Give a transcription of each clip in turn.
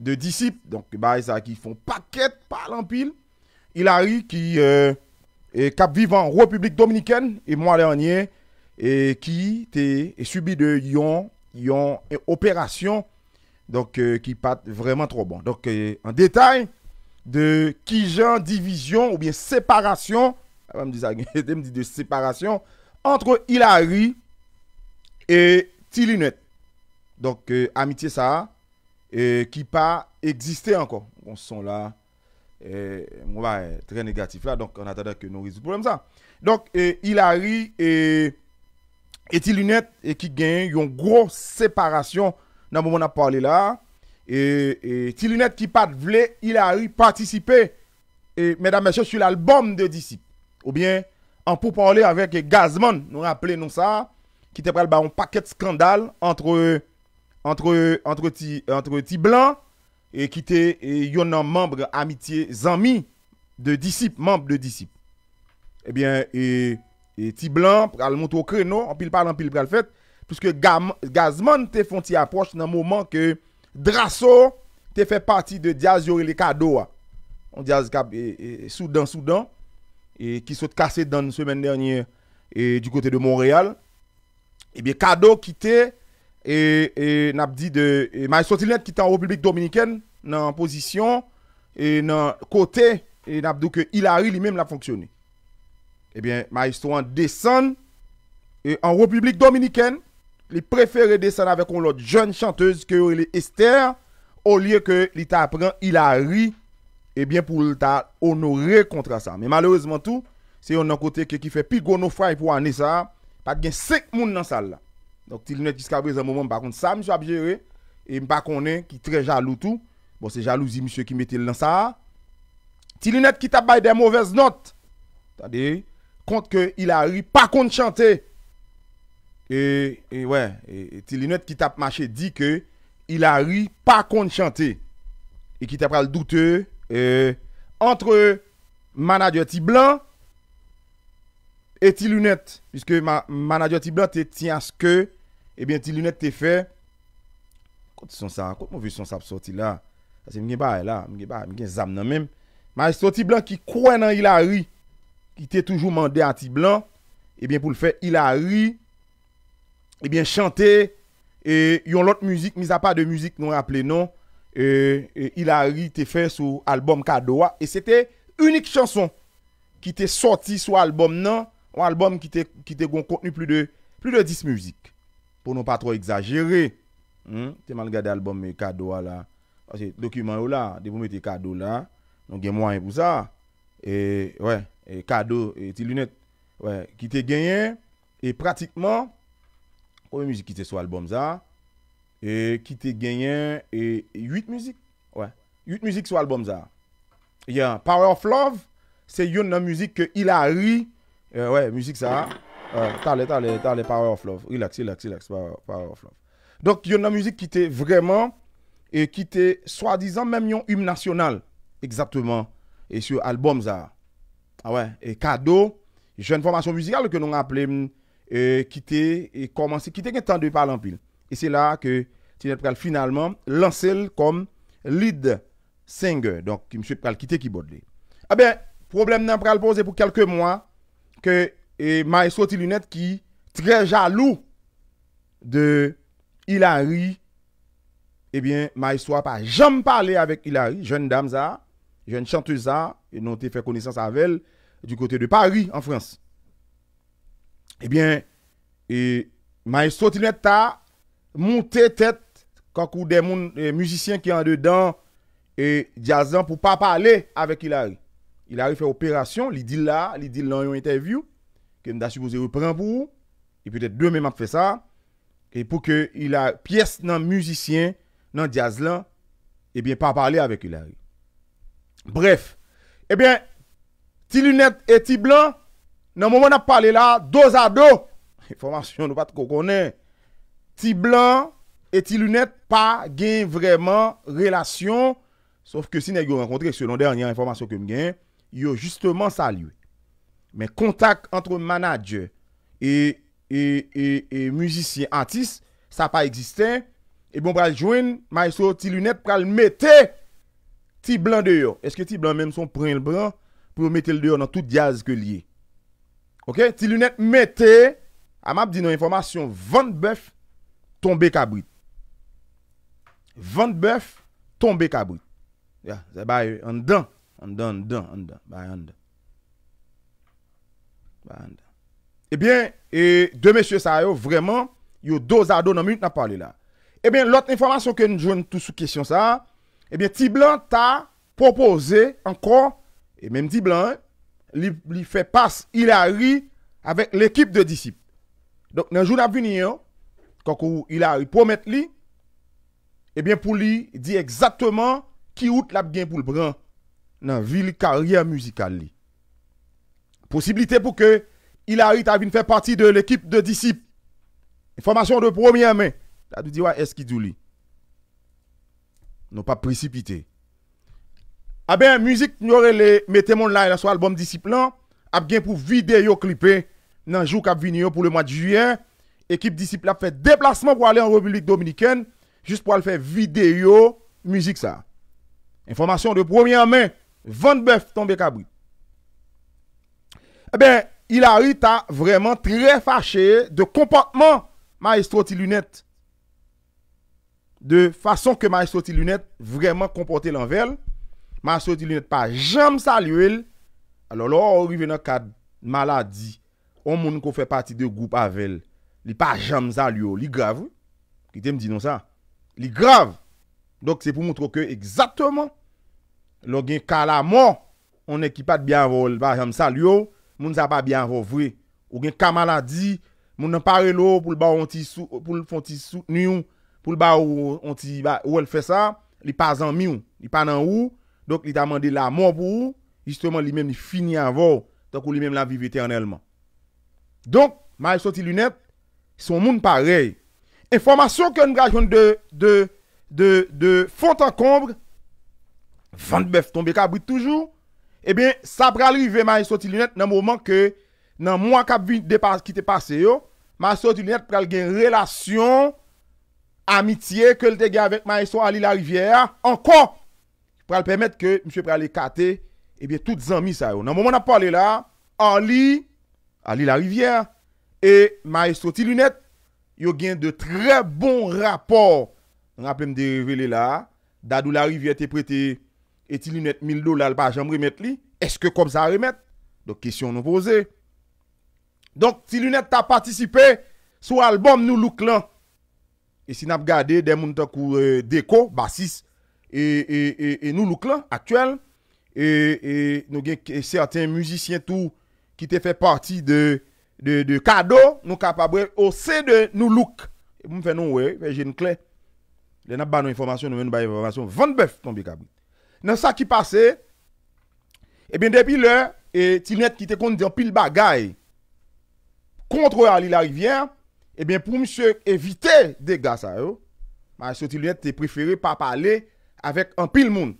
de disciples, donc bah, qui font paquet par l'empile. Ilari qui euh, est cap vivant en République dominicaine et moi dernier et qui est subi de yon, yon opération donc euh, qui pas vraiment trop bon. Donc euh, en détail de qui genre division ou bien séparation, me ça, me dit de séparation entre Hilary et Tilinette. Donc amitié ça E, ki pa existè ankon. On son la, e, mwen ba e, trè negatif la, an atadek nou rizou problem sa. Donk, Hilary eti lunet ki gen yon gro separasyon nan moun ap pale la, eti lunet ki pat vle, Hilary patisipe medan mèche sou l'albom de disip. Ou bien, an pou pale avèk Gazman, nou rappele nou sa, ki te pral ba yon paket skandal antre antre ti blan, ki te yon nan mambre amitye zami, de disip, mambre de disip. Ebyen, eh ti blan, pral moutou krenou, anpil pral anpil pral fet, pwiske gazman te fonti apwos nan mouman ke draso te fe pati de diaz yore le kado a. On diaz kabe, sou dan sou dan, ki sot kase dan semen nernye du kote de Monreal. Ebyen, eh kado ki te E, e, nap di de, e, Maestro Tilnet ki tan Republik Dominiken nan posisyon, e nan kote, e nap do ke Hillary li menm la fonksyoni. Ebyen, Maestro an desan, e, an Republik Dominiken, li prefere desan avek ou lot joun chantez ke ou li ester, ou liye ke li ta apren Hillary, ebyen pou ta onore kontra sa. Me malouzman tou, se yon nan kote ke ki fe pi gounou fwa e pou ane sa, pat gen sek moun nan sal la. Donc, qui jusqu'à un moment, par contre, ça, monsieur a Et je un qui très jaloux tout. Bon, c'est jalousie, monsieur, qui mettait dans ça. T'ilunet qui tape des mauvaises notes. Attendez. Compte que il a ri, pas contre chanter. Et, ouais, et, qui tape marché dit que il a ri, pas contre chanter. Et qui tape le douteux. entre manager ti et Tilunet. Puisque manager ti tient à ce que Ebyen ti lunet te fe Kote son sa Kote mou vi son sa pso ti la Mwen gen zam nan men Mwen se to ti blan ki kwen nan Hilary Ki te toujou mande a ti blan Ebyen eh pou l fe Hilary Ebyen eh chante E yon lot muzik Misa pa de muzik nou aple non E Hilary te fe sou Album Kadoa E se te unik chanson Ki te sorti sou album nan Un album ki te goun kontenu Plu de dis muzik pou nou pa tro exagere, te man gade albom me kado a la, dokumen yo la, de pou me te kado la, nou gen mwen pou sa, e kado, ki te genyen, e pratikman, ou e mizi ki te sou albom za, ki te genyen, e yut mizi, yut mizi ki sou albom za, power of love, se yon nan mizi ki ila ri, mizi ki sa, T'as tale, Power of Love. Relax, relax, relax, Power, of Love. Donc, il y a musique qui était vraiment, et qui était soi-disant même yon hymne national, exactement, et sur album ça. Ah ouais, et cadeau, jeune formation musicale que nous appelons, euh, et qui était, et commencer ». qui était temps de parler en pile. Et c'est là que Tinette Pral finalement lancé comme lead singer. Donc, M. Pral quitter qui Eh Ah ben, problème n'a Pral posé pour quelques mois que E ma eswa ti lunet ki tre jalou de Hilary, ebyen, eh ma eswa pa jam pale avek Hilary, jen dam za, jen chanteza, e non te fe konesans avel, du kote de Paris, an Frans. Ebyen, eh e ma eswa ti lunet ta, moun te tet, kankou de moun mousisyen ki an dedan, e jazan pou pa pale avek Hilary. Hilary fe operasyon, li dil la, li dil lan yon interview, kem da supoze ou pren pou ou, e pwede dè mèman fè sa, e pou ke il a piès nan müzisyen, nan jazlan, ebyen eh pa pale avèk il a ri. Bref, ebyen, eh ti lunet e ti blan, nan mouman ap pale la dozado, informasyon nou pat kou konen, ti blan e ti lunet pa gen vreman relasyon, sauf ke si ne yon renkontre, se lon dernyan informasyon kem gen, yon justman sa liwe. Men kontak antre manajer E, e, e, e, Muzisyen antis, sa pa existen E bon pral jwen, may sou Ti lunet pral mette Ti blan deyo, eske ti blan men Son pren l bran, pou mette l deyo Nan tout diaz ke liye Ok, ti lunet mette A map di nou informasyon, vant bef Tonbe kabri Vant bef Tonbe kabri Ya, zè bay an dan, an dan, an dan Bay an dan Ebyen, eh e eh, de mesye sa yo vreman, yo dozado nan minut nan pale la. Ebyen, eh lote informasyon ke nou jwenn tou sou kesyon sa, ebyen, ti blan ta propose ankon, e menm di blan, li fe pas Hilary avèk l'ekip de disip. Donk nan joun ap vini yo, kankou Hilary promet li, ebyen pou li di egzatman ki out lap gen pou lbran nan vil karia musikal li. Posibilite pou ke Ilarit avine fè pati de l'ekip de disip. Informasyon de promyen men. La di diwa eski duli. Non pa precipite. A ah be, müzik mwen yorele metem online la sou album disiplan. Ap gen pou videyo klipe nan jouk ap viniyo pou le mwa di juyen. Ekip disiplan fè deplasman pou ale an republik dominiken. Jus pou ale fè videyo müzik sa. Informasyon de promyen men. Vanbef tombe kabri. E ben, il a yi ta vreman tri refache de komportman ma estro ti lunet. De fason ke ma estro ti lunet vreman komporte lanvel. Ma estro ti lunet pa jam sali ou el. A lo lo, ou yi vene kad maladi. Ou mouni ko fè pati de goup avel. Li pa jam sali ou. Li grav. Kite m di nou sa. Li grav. Dok se pou moutro ke exaktouman. Lo gen kalamon. On ekipat bia vol pa jam sali ou. moun sa pa bi anvo vre, ou gen kamaladi, moun nan pare lo pou l ba ou onti sou, pou l fonti sou ni ou, pou l ba ou onti ou el fe sa, li pa zan mi ou, li pa nan ou, dok li damande la moub ou, justement li men mi fini anvo, tok ou li men la viv eternelman. Dok, ma yon soti lunep, son moun pare, informasyon ke yon grajoun de, de, de, de font akombre, vant bef tombe kabri toujou, Ebyen, sa pral rive ma yon soti lunet nan mouman ke nan mouan kap vi kite pase yo. Ma yon soti lunet pral gen relasyon, amitye ke l te gen avet ma yon soti Ali Larivier. Anko, pral permette ke msye pral ekate, ebyen tout zanmi sa yo. Nan mouman ap pale la, Ali, Ali Larivier, e ma yon soti lunet, yo gen de tre bon rapor. Rappel m de revele la, dadou Larivier te prete yo. E ti lunet mil do la alba jam remet li Eske kom sa remet Donk kesyon nou pose Donk ti lunet ta patisipe Sou albom nou luk lan E si nap gade den moun ta kou eh, Deko, basis E, e, e, e nou luk lan, aktuel E nou genk E certain muzisyen tou Ki te fe parti de kado Nou kapabre ose de nou luk Mwen fè nou we, fè jen klè Den ap ba nou informasyon Nou mwen ba informasyon Vanbef ton bi kabou Nan sa ki pase, e eh ben depi lè, e Tilouette ki te konti an pil bagay kontre Alila Rivière, e ben eh pou msè evite de gas a yo, ma yon Tilouette te preferi pa pale avèk an pil moun.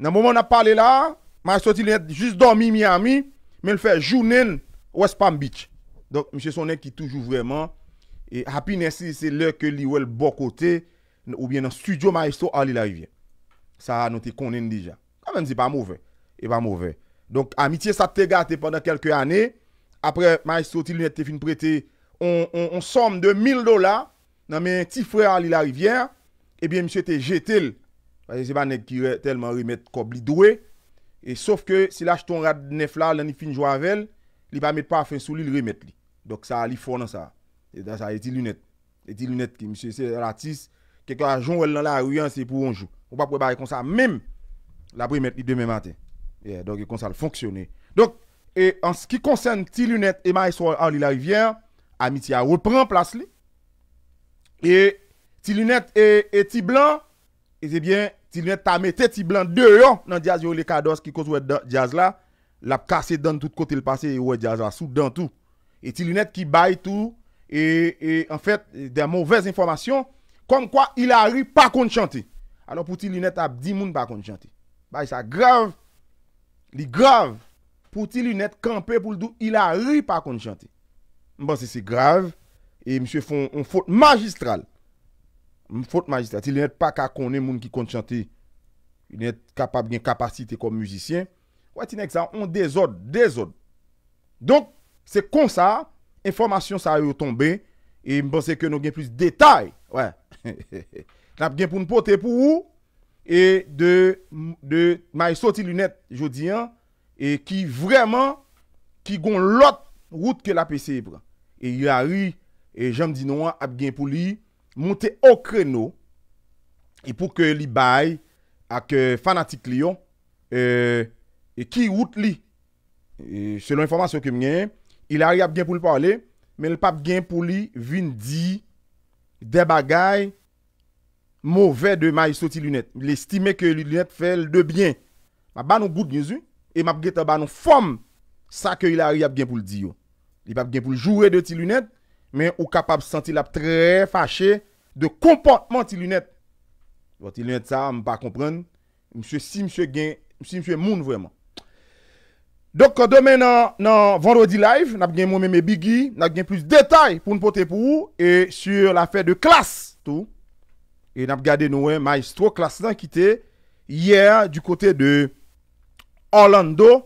Nan mouman ap pale la, ma yon Tilouette jist dormi Miami, men l fè jounen West Palm Beach. Donk msè sonè ki toujou vreman, e happy nasi se lè ke li wel bokote ou bien nan studio ma yon Alila Rivière. Sa anote konen dija Koman zi pa mouve E pa mouve Donk amitye sa te gate Pendan kelke ane Apre ma yi soti lunet Te fin prete On som de 1000 dola Nan men ti fre al li la rivyer Ebyen eh msye te jetel Se ban ek ki telman rimet Kob li dwe E sof ke Se la jton rad nef la Lan ni fin joan vel Li pa met pa fin soli Li rimet li Donk sa li fonan sa E dan sa yi ti lunet Yi ti lunet ki msye se ratis Kek ajon wèl nan la riyan Se pou yon jou Ou pa pou e baye kon sa mèm la pou e mette i demè matè. Yeah, donk e kon sa l'fonksyonè. Donk, e an se ki konsen ti lunet e ma eswa an li la rivière, amiti a repren plas li. E ti lunet e ti blan, e zèbyen ti lunet ta mette ti blan deyon nan jazz yo le kados ki kos wè jazz la, lap kase dan tout kote l'pase wè jazz la, sou dan tout. E ti lunet ki baye tout, e an fèt de mouvez informasyon, kon kwa il a ri pa kon chante. Anon pou ti lunet ap di moun pa konjante. Bay sa grav, li grav, pou ti lunet kanpe pou l'dou ila ri pa konjante. Mban se se grav, e msye fon, mfote magistral. Mfote magistral, ti lunet pa ka konen moun ki konjante. Lunet kapab gen kapasite konm mjusisyen. Wè ti nek sa, on dezod, dezod. Donk, se kon sa, informasyon sa yon tombe, e mban se ke nou gen plus detay. Wè, he he he he. N ap gen pou n pote pou ou, e de, de, may soti lunet, jodi an, e ki vreman, ki gon lot, wout ke la pesebre. E yu a ri, e, e janm di nou an, ap gen pou li, monte okre nou, e pou ke li bay, ak euh, fanatik li yon, e, euh, e ki wout li. E, selon informasyon ke mnen, il a ri ap gen pou li pale, men l pap gen pou li, vin di, de bagay, Mouvè de ma iso ti lunèt. Li estime ke li lunèt fèl de byen. Ma ban nou gout genzou. E map geta ban nou fòm. Sa ke il a ri ap gen pou l'di yo. Li pap gen pou l'jouè de ti lunèt. Men ou kapab santi lap trè fachè. De kompòtman ti lunèt. Lò ti lunèt sa, m pa komprèn. M sè si m sè gen. M sè si m sè moun vwèman. Dok kè domè nan vandwèdi live. Nap gen mou mè mè bigi. Nap gen plus detay pou n'pote pou. Et sur la fè de klas. Tou. E nap gade nouwe maestro klas nan kite Yer du kote de Orlando